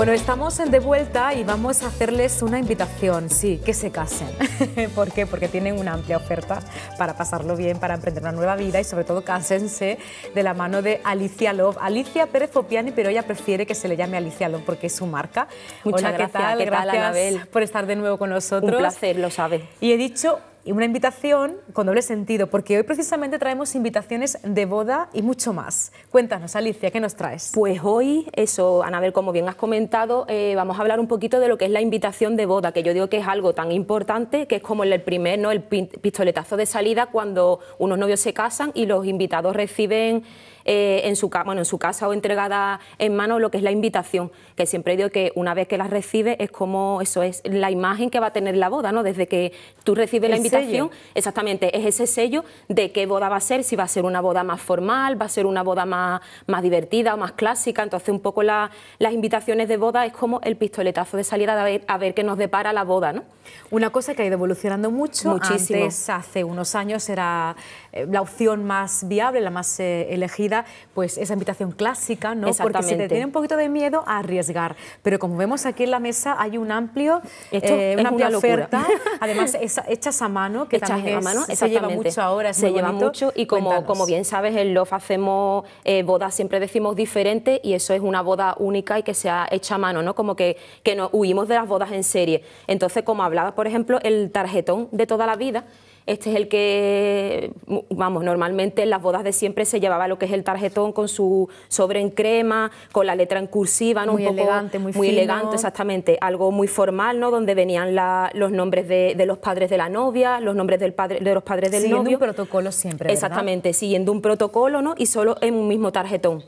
Bueno, estamos de vuelta y vamos a hacerles una invitación, sí, que se casen. ¿Por qué? Porque tienen una amplia oferta para pasarlo bien, para emprender una nueva vida y sobre todo cásense de la mano de Alicia Love. Alicia Pérez Fopiani, pero ella prefiere que se le llame Alicia Love porque es su marca. Muchas gracias, gracias por estar de nuevo con nosotros. Un placer, lo sabe. Y he dicho y una invitación con doble sentido, porque hoy precisamente traemos invitaciones de boda y mucho más. Cuéntanos, Alicia, ¿qué nos traes? Pues hoy, eso, Anabel, como bien has comentado, eh, vamos a hablar un poquito de lo que es la invitación de boda, que yo digo que es algo tan importante que es como el primer, ¿no? El pistoletazo de salida cuando unos novios se casan y los invitados reciben eh, en, su, bueno, en su casa o entregada en mano lo que es la invitación, que siempre digo que una vez que la recibe... es como, eso es la imagen que va a tener la boda, ¿no? Desde que tú recibes la invitación, exactamente, es ese sello de qué boda va a ser, si va a ser una boda más formal, va a ser una boda más, más divertida o más clásica, entonces un poco las invitaciones de boda es como el pistoletazo de salida a ver, qué nos depara la boda, ¿no? Una cosa que ha ido evolucionando mucho, Muchísimo. hace unos años era eh, la opción más viable, la más eh, elegida, pues esa invitación clásica, ¿no? Porque se te tiene un poquito de miedo a arriesgar. Pero como vemos aquí en la mesa hay un amplio, eh, una amplia oferta, además es, hechas a mano, que también se lleva mucho ahora, se lleva mucho y como, como bien sabes en LOF hacemos eh, bodas, siempre decimos diferente y eso es una boda única y que sea hecha a mano, ¿no? Como que, que nos huimos de las bodas en serie. Entonces, como hablaba, por ejemplo, el tarjetón de toda la vida, este es el que, vamos, normalmente en las bodas de siempre se llevaba lo que es el tarjetón con su sobre en crema, con la letra en cursiva, ¿no? Muy elegante, muy, muy elegante, exactamente. Algo muy formal, ¿no? Donde venían los nombres de, los padres de la novia, los nombres del padre, de los padres del novio. Siguiendo un protocolo siempre. ¿verdad? Exactamente, siguiendo un protocolo, ¿no? Y solo en un mismo tarjetón.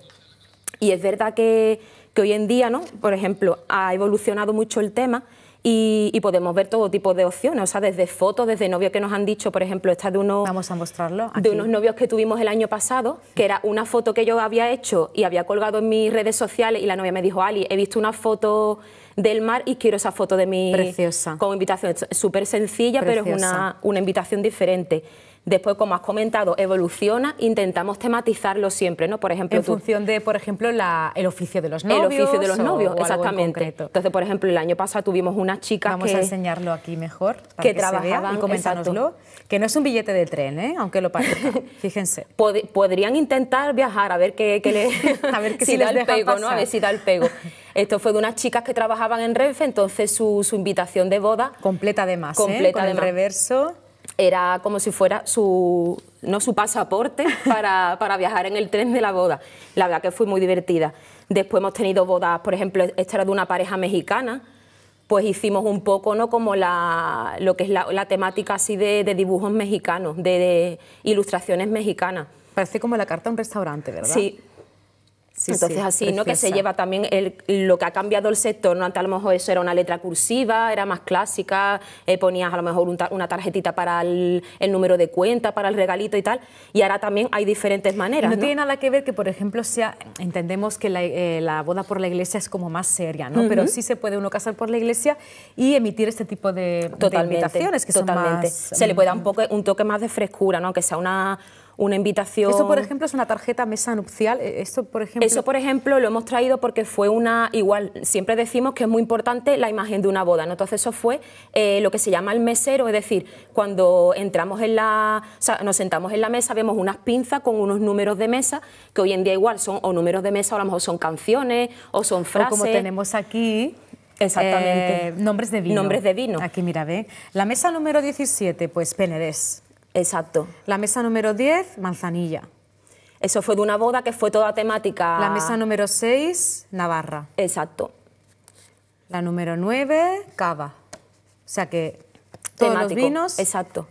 Y es verdad que, que hoy en día, ¿no? Por ejemplo, ha evolucionado mucho el tema y, podemos ver todo tipo de opciones, o sea, desde fotos, desde novios que nos han dicho, por ejemplo, esta de unos... Vamos a mostrarlo. De unos novios que tuvimos el año pasado, que era una foto que yo había hecho y había colgado en mis redes sociales y la novia me dijo, Ali, he visto una foto del mar y quiero esa foto de mi... Preciosa. Como invitación, súper sencilla, pero es una, una invitación diferente. Después, como has comentado, evoluciona, intentamos tematizarlo siempre, ¿no? Por ejemplo, en función de, por ejemplo, el oficio de los novios. El oficio de los novios, exactamente. Entonces, por ejemplo, el año pasado tuvimos una chica Vamos a enseñarlo aquí mejor para que, trabajaban, coméntanoslo. que no es un billete de tren, ¿eh? aunque lo parezca. Fíjense. podrían intentar viajar a ver qué, le a ver si, da el pego, ¿no? A ver si da el pego. Esto fue de unas chicas que trabajaban en Renfe, entonces su, invitación de boda completa además, ¿eh? completa ¿eh? Con de reverso era como si fuera su, no su pasaporte para, para, viajar en el tren de la boda. La verdad que fue muy divertida. Después hemos tenido bodas, por ejemplo, esta era de una pareja mexicana, pues hicimos un poco ¿no? como la, lo que es la, temática así de, dibujos mexicanos, de, de, ilustraciones mexicanas. Parece como la carta a un restaurante, ¿verdad? Sí, entonces así, ¿no? Que se lleva también lo que ha cambiado el sector, ¿no? Antes a lo mejor eso era una letra cursiva, era más clásica, eh, ponías a lo mejor una tarjetita para el, número de cuenta, para el regalito y tal, y ahora también hay diferentes maneras. No, no, tiene nada que ver que, por ejemplo, sea, entendemos que la, eh, boda por la iglesia es como más seria, ¿no? Pero sí se puede uno casar por la iglesia y emitir este tipo de, de invitaciones que Son más, se le puede dar un, mm. poco, un toque más de frescura, ¿no? que sea una una invitación. Eso, por ejemplo, es una tarjeta mesa nupcial. E, por ejemplo. Eso, por ejemplo, lo hemos traído porque fue una. Igual, siempre decimos que es muy importante la imagen de una boda, ¿no? Entonces, eso fue eh, lo que se llama el mesero, es decir, cuando entramos en la. O sea, nos sentamos en la mesa, vemos unas pinzas con unos números de mesa, que hoy en día igual son o números de mesa, o a lo mejor son canciones, o son frases. O como tenemos aquí. Exactamente. Eh, nombres de vino. Nombres de vino. Aquí, mira, ve. La mesa número 17, pues Penedés. Exacto. La mesa número 10, manzanilla. Eso fue de una boda que fue toda temática. La mesa número 6, Navarra. Exacto. La número 9, Cava. O sea que todos los vinos. Exacto.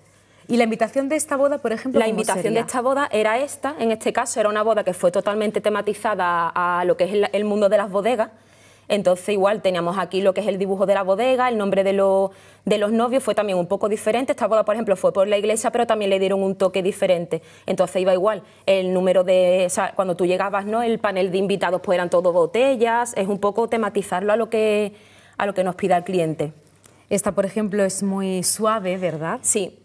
Y la invitación de esta boda, por ejemplo, la invitación de esta boda era esta. En este caso era una boda que fue totalmente tematizada a lo que es el mundo de las bodegas entonces igual teníamos aquí lo que es el dibujo de la bodega, el nombre de, de los novios fue también un poco diferente. Esta boda, por ejemplo, fue por la iglesia, pero también le dieron un toque diferente. Entonces iba igual el número de, o cuando tú llegabas, ¿no? El panel de invitados pues eran todo botellas, es un poco tematizarlo a lo que, a lo que nos pida el cliente. Esta, por ejemplo, es muy suave, ¿verdad? Sí,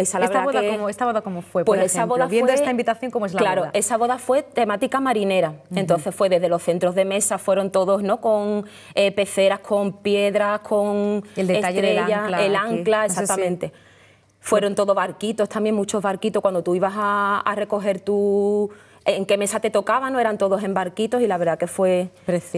esta, boda como, cómo fue? Pues esa boda Viendo esta invitación, ¿cómo es la boda? Claro, esa boda fue temática marinera. Entonces fue desde los centros de mesa, fueron todos no con eh, peceras, con piedras, con el el ancla, exactamente. Fueron todos barquitos, también muchos barquitos. Cuando tú ibas a, recoger tu, en qué mesa te tocaba, no eran todos en barquitos y la verdad que fue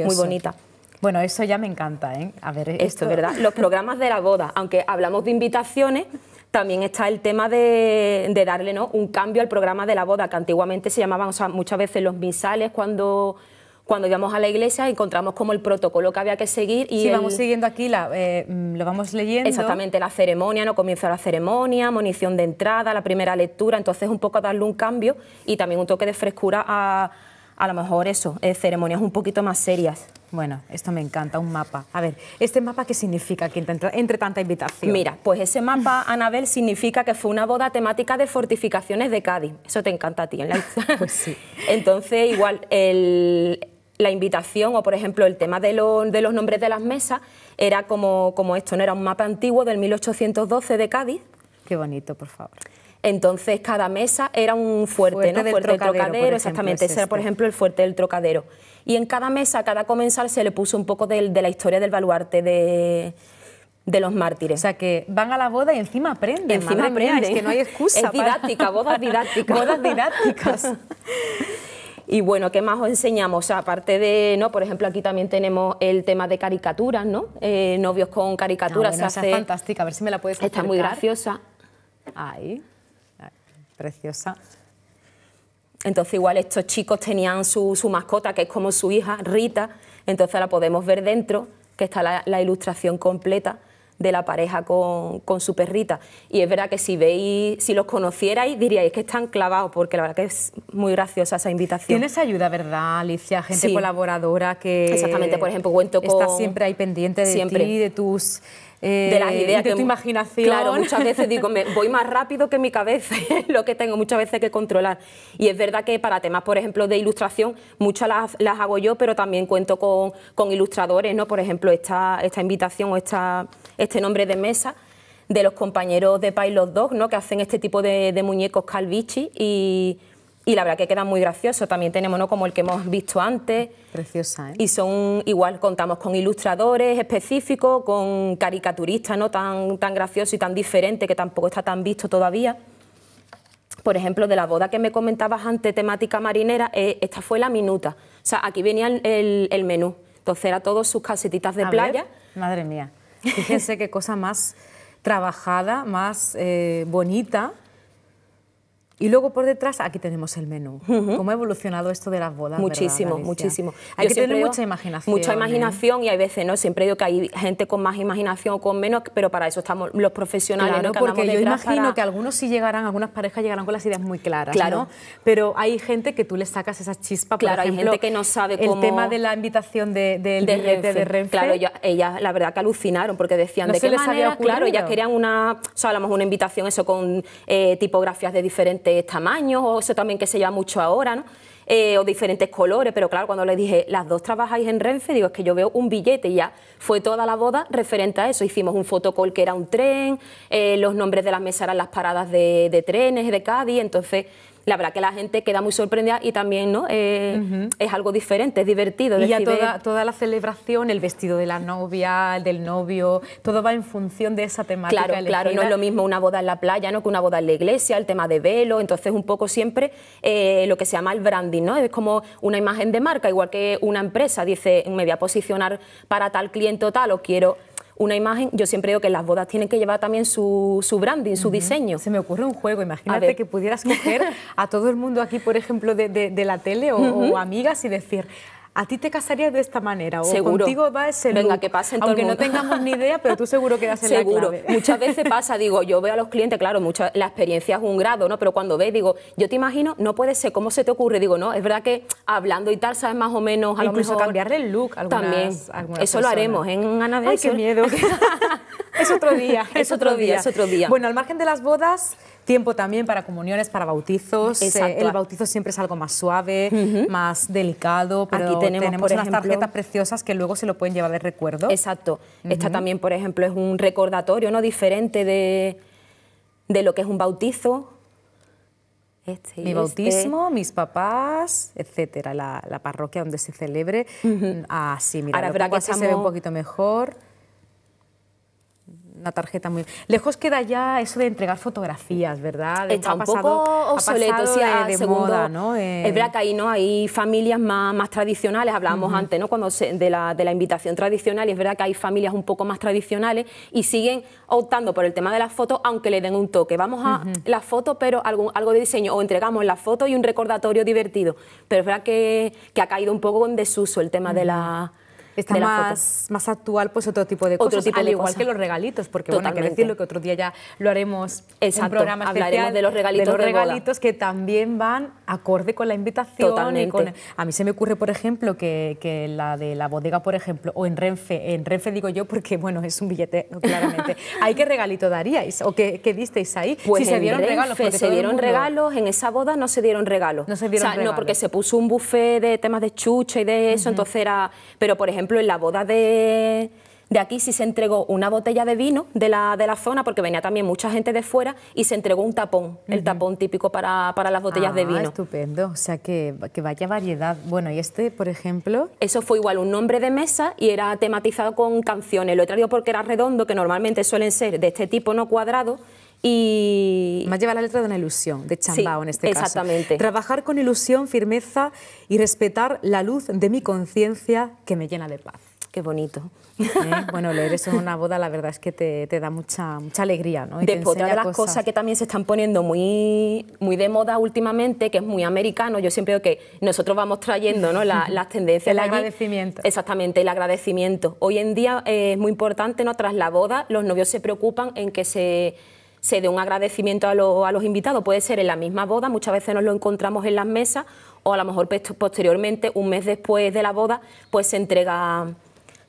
muy bonita. Bueno, eso ya me encanta, ¿eh? A ver, esto, esto ¿verdad? Los programas de la boda, aunque hablamos de invitaciones, también está el tema de, darle ¿no? un cambio al programa de la boda, que antiguamente se llamaban, muchas veces los misales cuando cuando íbamos a la iglesia encontramos como el protocolo que había que seguir y vamos siguiendo aquí la, eh, mm, lo vamos leyendo exactamente la ceremonia no comienza la ceremonia munición de entrada la primera lectura entonces un poco darle un cambio y también un toque de frescura a a lo mejor eso, eh, ceremonias un poquito más serias. Bueno, esto me encanta, un mapa. A ver, ¿este mapa qué significa que entre, tanta invitación? Mira, pues ese mapa, Anabel, significa que fue una boda temática de fortificaciones de Cádiz. Eso te encanta a ti, en Pues sí. Entonces, igual, la invitación o, por ejemplo, el tema de, los nombres de las mesas era como, como esto, no era un mapa antiguo del 1812 de Cádiz. Qué bonito, por favor. Entonces cada mesa era un fuerte, ¿no? Del fuerte trocadero, trocadero, exactamente. Ese era, por este. ejemplo, el fuerte del trocadero. Y en cada mesa, cada comensal se le puso un poco de, la historia del baluarte de los mártires. O sea, que van a la boda y encima aprenden. encima aprenden. es que no hay excusa. Es didáctica, bodas didácticas. bodas didácticas. y bueno, ¿qué más os enseñamos? O sea, aparte de, ¿no? Por ejemplo, aquí también tenemos el tema de caricaturas, ¿no? Eh, novios con caricaturas. Ah, esa es fantástica, a ver si me la puedes Está muy graciosa. Ahí preciosa. Entonces igual estos chicos tenían su, su, mascota, que es como su hija, Rita, entonces la podemos ver dentro, que está la, ilustración completa de la pareja con, con, su perrita. Y es verdad que si veis, si los conocierais, diríais que están clavados, porque la verdad que es muy graciosa esa invitación. Tienes ayuda, ¿verdad, Alicia? Gente colaboradora que... Exactamente, por ejemplo, cuento con... Está siempre ahí pendiente de siempre. ti, de tus de las eh, ideas. De que, tu imaginación. Claro, muchas veces digo, me, voy más rápido que mi cabeza, lo que tengo muchas veces que controlar. Y es verdad que para temas, por ejemplo, de ilustración, muchas las, hago yo, pero también cuento con, ilustradores, ¿no? Por ejemplo, esta, esta invitación o esta, este nombre de mesa de los compañeros de Pilot Dog, ¿no? que hacen este tipo de, de muñecos calvici y, y la verdad que queda muy gracioso. También tenemos ¿no? como el que hemos visto antes. Preciosa, ¿eh? Y son igual, contamos con ilustradores específicos, con caricaturistas ¿no? tan, tan gracioso y tan diferente que tampoco está tan visto todavía. Por ejemplo, de la boda que me comentabas antes, temática marinera, eh, esta fue la minuta. O sea, aquí venía el, menú. Entonces era todos sus casetitas de playa. madre mía. Fíjense qué cosa más trabajada, más eh, bonita y luego por detrás aquí tenemos el menú. ¿Cómo ha evolucionado esto de las bodas? Muchísimo, muchísimo. Hay que tener mucha imaginación. Mucha ¿eh? imaginación y hay veces, ¿no? Siempre digo que hay gente con más imaginación o con menos, pero para eso estamos los profesionales. ¿no? porque yo imagino que algunos sí llegarán, algunas parejas llegarán con las ideas muy claras, claro. Pero hay gente que tú le sacas esa chispa, por Claro, ejemplo, hay gente que no sabe cómo... El tema de la invitación de, de, Renfe. Claro, ellas, la verdad que alucinaron porque decían que de qué manera, claro, ellas querían una, o sea, hablamos una invitación eso con eh, tipografías de diferentes tamaños, o eso también que se llama mucho ahora, ¿no? Eh, o diferentes colores, pero claro, cuando le dije, las dos trabajáis en Renfe, digo, es que yo veo un billete y ya fue toda la boda referente a eso. Hicimos un fotocall que era un tren, eh, los nombres de las mesas eran las paradas de, de trenes de Cádiz, entonces la verdad que la gente queda muy sorprendida y también ¿no? Eh, es algo diferente, es divertido. Y ya toda, eh, toda, la celebración, el vestido de la novia, el del novio, todo va en función de esa temática. Claro, elegida. claro, no es lo mismo una boda en la playa ¿no? que una boda en la iglesia, el tema de velo, entonces un poco siempre eh, lo que se llama el branding, ¿no? es como una imagen de marca, igual que una empresa dice me voy a posicionar para tal cliente o tal o quiero una imagen. Yo siempre digo que las bodas tienen que llevar también su, branding, su diseño. Se me ocurre un juego, imagínate que pudieras coger a todo el mundo aquí, por ejemplo, de, la tele o amigas y decir, a ti te casarías de esta manera o seguro. contigo va Venga, que pase en todo Aunque no tengamos ni idea, pero tú seguro que das en seguro. Muchas veces pasa, digo, yo veo a los clientes, claro, mucha, la experiencia es un grado, ¿no? Pero cuando ves, digo, yo te imagino, no puede ser, ¿cómo se te ocurre? Digo, no, es verdad que hablando y tal sabes más o menos a Incluso lo cambiarle el look algunas, También, eso lo haremos ¿eh? en Ana de Ay, qué miedo. es otro día. Es, otro, día, es otro día. Bueno, al margen de las bodas, tiempo también para comuniones, para bautizos. Eh, el bautizo siempre es algo más suave, más delicado, pero Aquí tenemos, unas tarjetas preciosas que luego se lo pueden llevar de recuerdo. Exacto. Esta también, por ejemplo, es un recordatorio no diferente de, lo que es un bautizo. Este Mi este. bautismo, mis papás, etcétera, la, parroquia donde se celebre. Así, ah, mira, Ahora, verdad que se ve un poquito mejor una tarjeta muy... Lejos queda ya eso de entregar fotografías, ¿verdad? Está un poco obsoleto, sí, de, de moda, ¿no? Es eh, verdad que ahí, ¿no? hay familias más, más tradicionales, hablábamos antes, ¿no? Cuando se, de, la, invitación tradicional, y es verdad que hay familias un poco más tradicionales y siguen optando por el tema de las fotos, aunque le den un toque. Vamos a la foto, pero algo, algo de diseño, o entregamos la foto y un recordatorio divertido. Pero es verdad que, ha caído un poco en desuso el tema de la está más, más actual pues otro tipo de cosas, al igual que los regalitos, porque bueno, hay que decirlo que otro día ya lo haremos Exacto, en programa especial, de los regalitos, los regalitos que también van acorde con la invitación. A mí se me ocurre, por ejemplo, que, la de la bodega, por ejemplo, o en Renfe, en Renfe digo yo porque, bueno, es un billete, claramente. ¿Hay qué regalito daríais o qué, disteis ahí? Pues si se dieron regalos. se dieron regalos, en esa boda no se dieron regalos. No se dieron regalos. No, porque se puso un buffet de temas de chucha y de eso, entonces era... Pero, por ejemplo, en la boda de de aquí sí se entregó una botella de vino de la, de la zona, porque venía también mucha gente de fuera, y se entregó un tapón, el tapón típico para, las botellas de ah, vino. Estupendo, o sea que, que vaya variedad. Bueno, y este, por ejemplo. Eso fue igual un nombre de mesa y era tematizado con canciones. Lo he traído porque era redondo, que normalmente suelen ser de este tipo, no cuadrado. Y... Más lleva la letra de una ilusión, de chambao en este caso. Exactamente. Trabajar con ilusión, firmeza y respetar la luz de mi conciencia que me llena de paz qué bonito. ¿Eh? Bueno, leer eso en una boda la verdad es que te, da mucha, mucha alegría, ¿no? Después, de las cosas. que también se están poniendo muy, muy de moda últimamente, que es muy americano, yo siempre digo que nosotros vamos trayendo ¿no? las tendencias. el agradecimiento. Exactamente, el agradecimiento. Hoy en día eh, es muy importante, ¿no? Tras la boda, los novios se preocupan en que se se dé un agradecimiento a, a, los invitados. Puede ser en la misma boda, muchas veces nos lo encontramos en las mesas o a lo mejor pues, posteriormente, un mes después de la boda, pues se entrega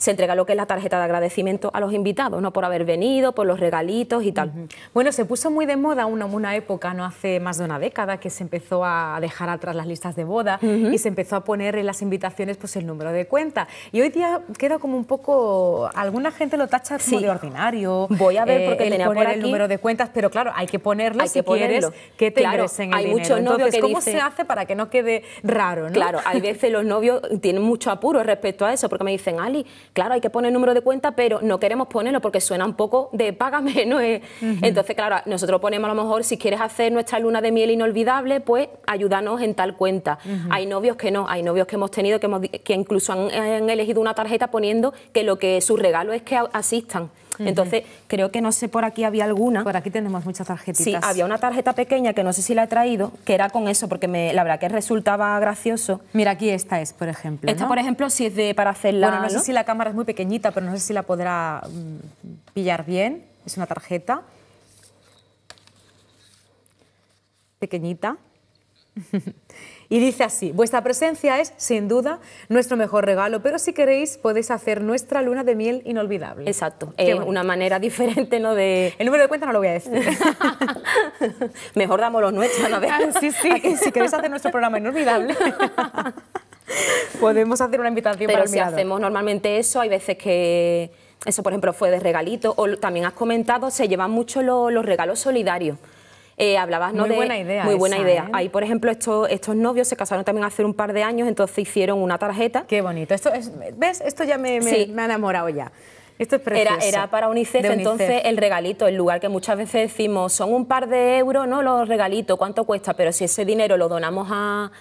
se entrega lo que es la tarjeta de agradecimiento a los invitados, ¿no? Por haber venido, por los regalitos y tal. Bueno, se puso muy de moda una, una época, no hace más de una década, que se empezó a dejar atrás las listas de boda y se empezó a poner en las invitaciones pues el número de cuenta. Y hoy día queda como un poco, alguna gente lo tacha como ordinario. Voy a ver eh, porque qué tenía poner el número de cuentas, pero claro, hay que ponerlo si quieres que te claro, el hay muchos Entonces, ¿cómo se hace para que no quede raro? Claro, hay veces los novios tienen mucho apuro respecto a eso, porque me dicen, Ali, claro, hay que poner el número de cuenta, pero no queremos ponerlo porque suena un poco de págame, ¿no? ¿eh? Entonces, claro, nosotros ponemos a lo mejor, si quieres hacer nuestra luna de miel inolvidable, pues ayúdanos en tal cuenta. Hay novios que no, hay novios que hemos tenido que, incluso han, eh, han elegido una tarjeta poniendo que lo que su regalo es que asistan. Entonces, creo que no sé por aquí había alguna. Por aquí tenemos muchas tarjetitas. Sí, había una tarjeta pequeña que no sé si la he traído, que era con eso, porque la verdad que resultaba gracioso. Mira, aquí esta es, por ejemplo. Esta, por ejemplo, si es de para hacerla. Bueno, no, sé si la cámara es muy pequeñita, pero no sé si la podrá mm, pillar bien. Es una tarjeta. Pequeñita. Y dice así, vuestra presencia es, sin duda, nuestro mejor regalo, pero si queréis podéis hacer nuestra luna de miel inolvidable. Exacto, eh, una manera diferente ¿no? de... El número de cuenta no lo voy a decir. mejor damos los nuestros, ¿no? Ah, sí, sí, si queréis hacer nuestro programa inolvidable. Podemos hacer una invitación pero para el si hacemos normalmente eso, hay veces que... Eso, por ejemplo, fue de regalito. O también has comentado, se llevan mucho los regalos solidarios. Eh, hablabas, ¿no? Muy buena idea. Muy buena idea. ¿eh? Ahí, por ejemplo, estos, estos novios se casaron también hace un par de años, entonces hicieron una tarjeta. Qué bonito. Esto ¿Ves? Esto ya me, ha enamorado ya. Esto es era, era, para UNICEF, entonces el regalito, el lugar que muchas veces decimos, son un par de euros, ¿no? Los regalitos, ¿cuánto cuesta? Pero si ese dinero lo donamos a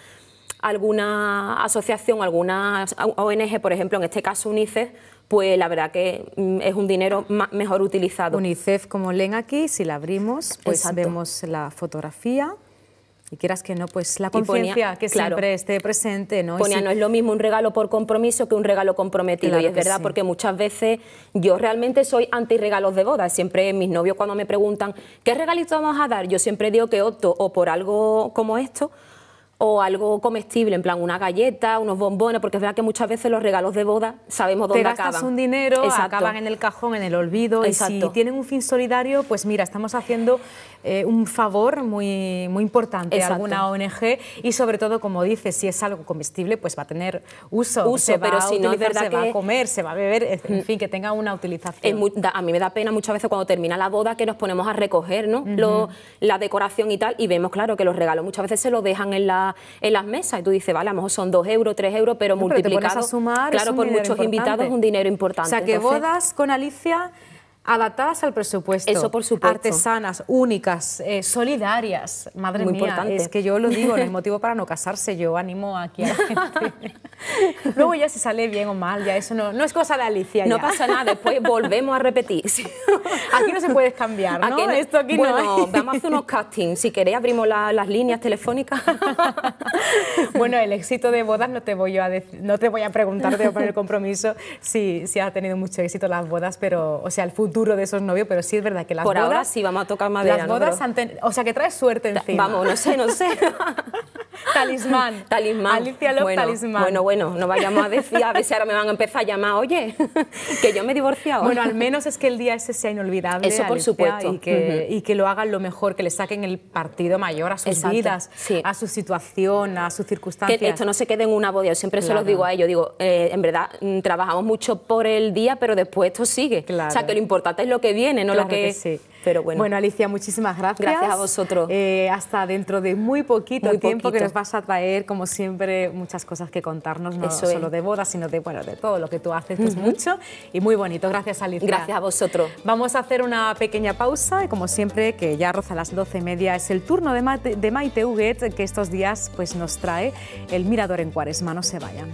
alguna asociación, alguna ONG, por ejemplo, en este caso UNICEF, pues la verdad que mm, es un dinero mejor utilizado. UNICEF, como leen aquí, si la abrimos, pues vemos la fotografía. Y quieras que no, pues la conciencia que siempre esté presente, ¿no? Ponía, no es lo mismo un regalo por compromiso que un regalo comprometido. y es verdad, porque muchas veces yo realmente soy anti regalos de boda. Siempre mis novios cuando me preguntan, ¿qué regalito vamos a dar? Yo siempre digo que opto o por algo como esto, o algo comestible, en plan una galleta, unos bombones, porque es verdad que muchas veces los regalos de boda sabemos dónde Te gastas acaban. un dinero, acaban en el cajón, en el olvido, y si tienen un fin solidario, pues mira, estamos haciendo eh, un favor muy, muy importante a alguna ONG y sobre todo, como dices, si es algo comestible, pues va a tener uso, pero si no se va a comer, se va a beber, en mm. fin, que tenga una utilización. a mí me da pena muchas veces cuando termina la boda que nos ponemos a recoger ¿no? la decoración y tal y vemos, claro, que los regalos muchas veces se los dejan en la en las mesas. Y tú dices, vale, a lo mejor son dos euros, tres euros, pero multiplicado. claro, por muchos invitados es un dinero importante. O sea, que bodas con Alicia adaptadas al presupuesto. Eso por supuesto. Artesanas, únicas, eh, solidarias. Madre mía, importante. es que yo lo digo, no es motivo para no casarse, yo animo aquí a la gente. Luego ya se sale bien o mal, ya eso no, no es cosa de Alicia. No pasa nada, después volvemos a repetir. aquí no se puede cambiar, ¿no? Aquí no, Esto aquí bueno, no vamos a hacer unos castings. Si queréis abrimos las líneas telefónicas. bueno, el éxito de bodas no te voy a no te voy a preguntar, te voy a poner el compromiso si, si ha tenido mucho éxito las bodas, pero, o sea, el fútbol Duro de esos novios, pero sí es verdad que las Por bodas... Por ahora sí, vamos a tocar madera. Las bodas... O sea, que trae suerte encima. Vamos, no sé, no sé. talismán. Talismán. Alicia bueno, talismán. Bueno, bueno, no vayamos a decir, a ver si ahora me van a empezar a llamar, oye, que yo me he divorciado. Bueno, al menos es que el día ese sea inolvidable. Eso por supuesto. Y que, lo hagan lo mejor, que le saquen el partido mayor a sus vidas, a su situación, a sus circunstancias. Que esto no se quede en una boda. Yo siempre se los digo a ellos, digo, eh, en verdad, mm, trabajamos mucho por el día, pero después esto sigue. O sea, que lo importante es lo que viene, no lo que, que sí bueno. Bueno, Alicia, muchísimas gracias. Gracias a vosotros. Eh, hasta dentro de muy poquito tiempo que nos vas a traer, como siempre, muchas cosas que contarnos, no solo de bodas, sino de, bueno, de todo lo que tú haces, que es mucho y muy bonito. Gracias, Alicia. Gracias a vosotros. Vamos a hacer una pequeña pausa y, como siempre, que ya roza las doce y media, es el turno de, Maite Huguet, que estos días pues, nos trae el Mirador en Cuaresma. No se vayan.